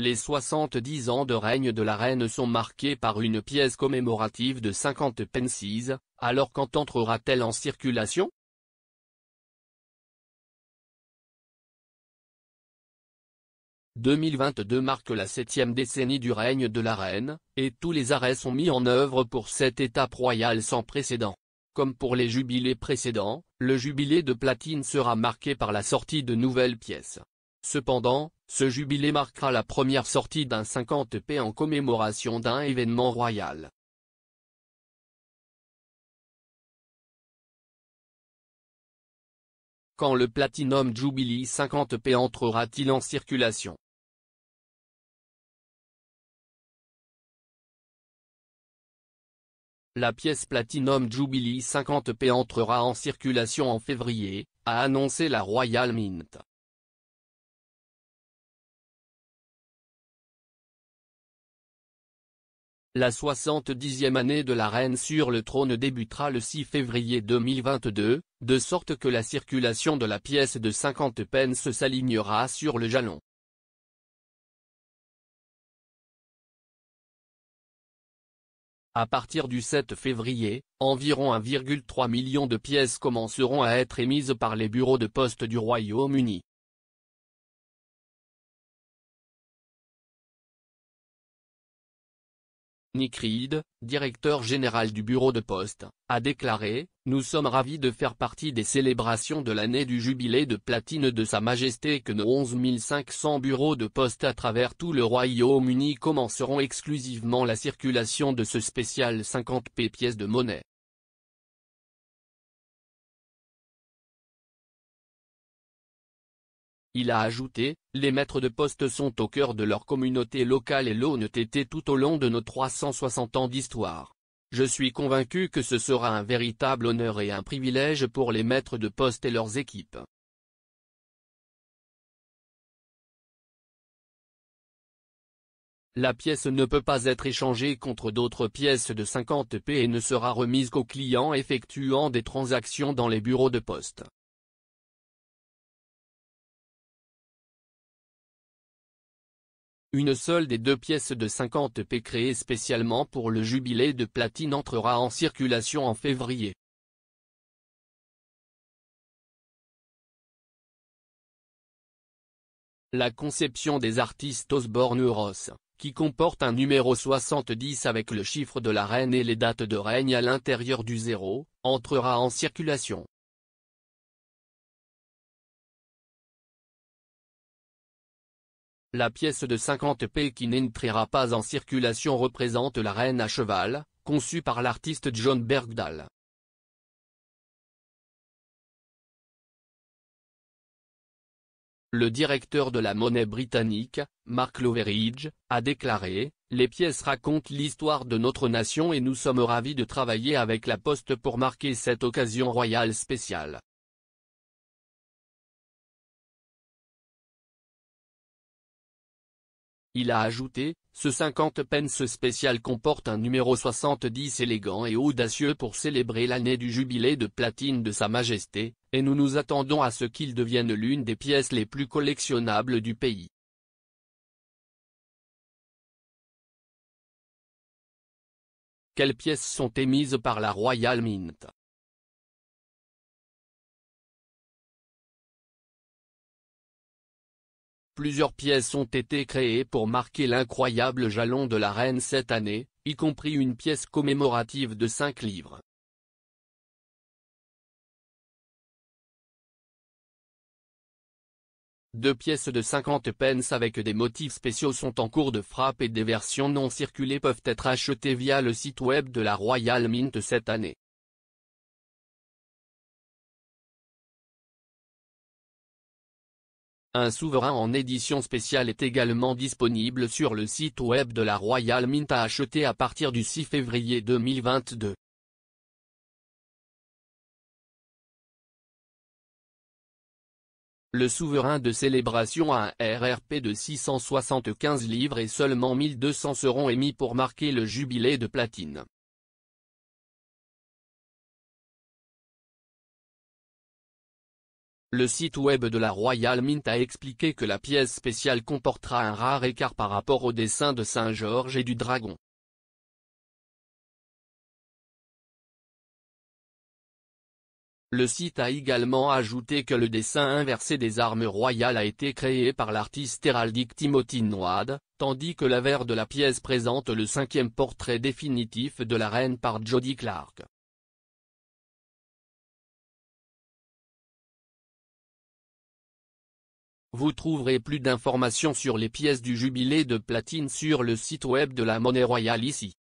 Les 70 ans de règne de la reine sont marqués par une pièce commémorative de 50 pences, alors quand entrera-t-elle en circulation « 2022 marque la septième décennie du règne de la reine, et tous les arrêts sont mis en œuvre pour cette étape royale sans précédent. Comme pour les jubilés précédents, le jubilé de platine sera marqué par la sortie de nouvelles pièces. Cependant, ce jubilé marquera la première sortie d'un 50p en commémoration d'un événement royal. Quand le Platinum Jubilee 50p entrera-t-il en circulation La pièce Platinum Jubilee 50p entrera en circulation en février, a annoncé la Royal Mint. La 70e année de la reine sur le trône débutera le 6 février 2022, de sorte que la circulation de la pièce de 50 pence s'alignera sur le jalon. À partir du 7 février, environ 1,3 million de pièces commenceront à être émises par les bureaux de poste du Royaume-Uni. Nick Reed, directeur général du bureau de poste, a déclaré, « Nous sommes ravis de faire partie des célébrations de l'année du jubilé de platine de Sa Majesté que nos 11 500 bureaux de poste à travers tout le Royaume-Uni commenceront exclusivement la circulation de ce spécial 50p pièces de monnaie. Il a ajouté, les maîtres de poste sont au cœur de leur communauté locale et l'ont été tout au long de nos 360 ans d'histoire. Je suis convaincu que ce sera un véritable honneur et un privilège pour les maîtres de poste et leurs équipes. La pièce ne peut pas être échangée contre d'autres pièces de 50p et ne sera remise qu'aux clients effectuant des transactions dans les bureaux de poste. Une seule des deux pièces de 50 p créées spécialement pour le jubilé de platine entrera en circulation en février. La conception des artistes Osborne Ross, qui comporte un numéro 70 avec le chiffre de la reine et les dates de règne à l'intérieur du zéro, entrera en circulation. La pièce de 50p qui n'entrera pas en circulation représente la reine à cheval, conçue par l'artiste John Bergdahl. Le directeur de la monnaie britannique, Mark Loveridge, a déclaré, Les pièces racontent l'histoire de notre nation et nous sommes ravis de travailler avec la Poste pour marquer cette occasion royale spéciale. Il a ajouté, ce 50 pence spécial comporte un numéro 70 élégant et audacieux pour célébrer l'année du jubilé de platine de Sa Majesté, et nous nous attendons à ce qu'il devienne l'une des pièces les plus collectionnables du pays. Quelles pièces sont émises par la Royal Mint Plusieurs pièces ont été créées pour marquer l'incroyable jalon de la reine cette année, y compris une pièce commémorative de 5 livres. Deux pièces de 50 pence avec des motifs spéciaux sont en cours de frappe et des versions non circulées peuvent être achetées via le site web de la Royal Mint cette année. Un souverain en édition spéciale est également disponible sur le site web de la Royal Mint à acheter à partir du 6 février 2022. Le souverain de célébration a un RRP de 675 livres et seulement 1200 seront émis pour marquer le jubilé de platine. Le site web de la Royal Mint a expliqué que la pièce spéciale comportera un rare écart par rapport au dessin de Saint-Georges et du dragon. Le site a également ajouté que le dessin inversé des armes royales a été créé par l'artiste héraldique Timothy Noad, tandis que l'avers de la pièce présente le cinquième portrait définitif de la reine par Jody Clark. Vous trouverez plus d'informations sur les pièces du Jubilé de platine sur le site web de la Monnaie Royale ici.